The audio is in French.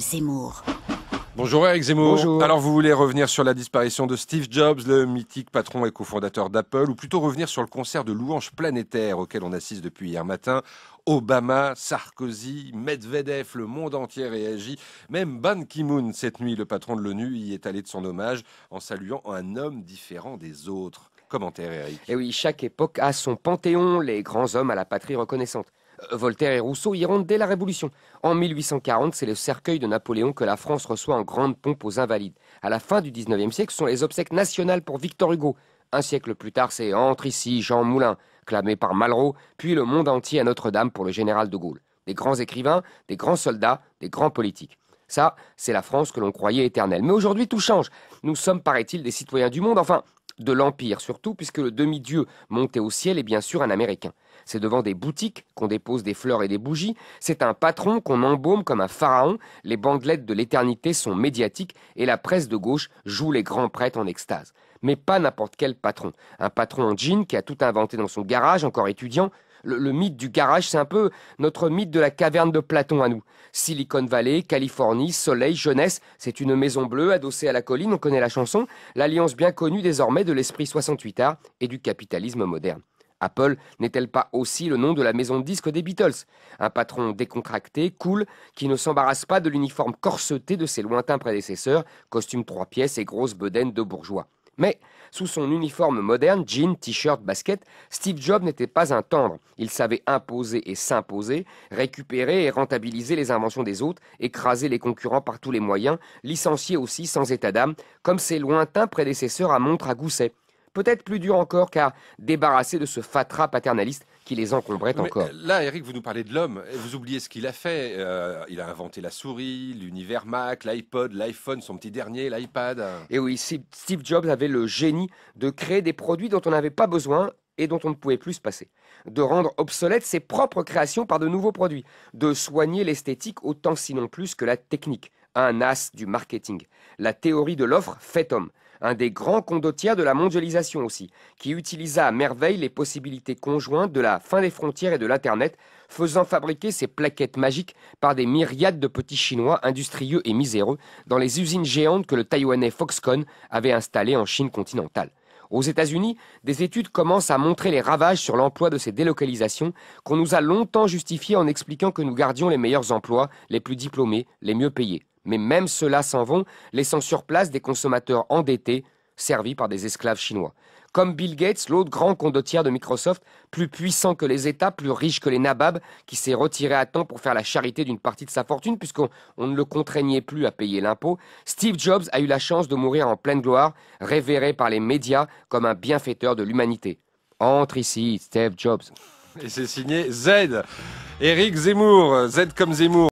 Zemmour. Bonjour Eric Zemmour. Alors vous voulez revenir sur la disparition de Steve Jobs, le mythique patron et cofondateur d'Apple, ou plutôt revenir sur le concert de louanges planétaires auquel on assiste depuis hier matin. Obama, Sarkozy, Medvedev, le monde entier réagit. Même Ban Ki-moon, cette nuit, le patron de l'ONU, y est allé de son hommage en saluant un homme différent des autres. Commentaire Eric. Et eh oui, chaque époque a son panthéon, les grands hommes à la patrie reconnaissante. Euh, Voltaire et Rousseau iront dès la Révolution. En 1840, c'est le cercueil de Napoléon que la France reçoit en grande pompe aux Invalides. À la fin du 19e siècle, ce sont les obsèques nationales pour Victor Hugo. Un siècle plus tard, c'est Entre ici Jean Moulin, clamé par Malraux, puis le monde entier à Notre-Dame pour le général de Gaulle. Des grands écrivains, des grands soldats, des grands politiques. Ça, c'est la France que l'on croyait éternelle. Mais aujourd'hui, tout change. Nous sommes, paraît-il, des citoyens du monde, enfin, de l'Empire, surtout puisque le demi-dieu monté au ciel est bien sûr un Américain. C'est devant des boutiques qu'on dépose des fleurs et des bougies, c'est un patron qu'on embaume comme un pharaon, les bandelettes de l'éternité sont médiatiques et la presse de gauche joue les grands prêtres en extase. Mais pas n'importe quel patron. Un patron en jean qui a tout inventé dans son garage, encore étudiant, le, mythe du garage, c'est un peu notre mythe de la caverne de Platon à nous. Silicon Valley, Californie, soleil, jeunesse, c'est une maison bleue adossée à la colline, on connaît la chanson, l'alliance bien connue désormais de l'esprit 68 art et du capitalisme moderne. Apple n'est-elle pas aussi le nom de la maison de disque des Beatles Un patron décontracté, cool, qui ne s'embarrasse pas de l'uniforme corseté de ses lointains prédécesseurs, costume trois pièces et grosse bedaine de bourgeois. Mais sous son uniforme moderne, jean, t-shirt, basket, Steve Jobs n'était pas un tendre. Il savait imposer et s'imposer, récupérer et rentabiliser les inventions des autres, écraser les concurrents par tous les moyens, licencier aussi sans état d'âme, comme ses lointains prédécesseurs à montre à Gousset. Peut-être plus dur encore, car débarrassé de ce fatras paternaliste qui les encombrait encore. Là, Eric, vous nous parlez de l'homme. Vous oubliez ce qu'il a fait. Euh, il a inventé la souris, l'univers Mac, l'iPod, l'iPhone, son petit dernier, l'iPad. Et oui, Steve Jobs avait le génie de créer des produits dont on n'avait pas besoin et dont on ne pouvait plus se passer, de rendre obsolètes ses propres créations par de nouveaux produits, de soigner l'esthétique autant sinon plus que la technique, un as du marketing. La théorie de l'offre fait homme un des grands condottiers de la mondialisation aussi, qui utilisa à merveille les possibilités conjointes de la fin des frontières et de l'Internet, faisant fabriquer ces plaquettes magiques par des myriades de petits Chinois industrieux et miséreux dans les usines géantes que le Taïwanais Foxconn avait installées en Chine continentale. Aux États-Unis, des études commencent à montrer les ravages sur l'emploi de ces délocalisations qu'on nous a longtemps justifiées en expliquant que nous gardions les meilleurs emplois, les plus diplômés, les mieux payés. Mais même ceux-là s'en vont, laissant sur place des consommateurs endettés, servis par des esclaves chinois. Comme Bill Gates, l'autre grand condottière de Microsoft, plus puissant que les États, plus riche que les nababs, qui s'est retiré à temps pour faire la charité d'une partie de sa fortune, puisqu'on ne le contraignait plus à payer l'impôt, Steve Jobs a eu la chance de mourir en pleine gloire, révéré par les médias comme un bienfaiteur de l'humanité. Entre ici, Steve Jobs. Et c'est signé Z. Eric Zemmour, Z comme Zemmour.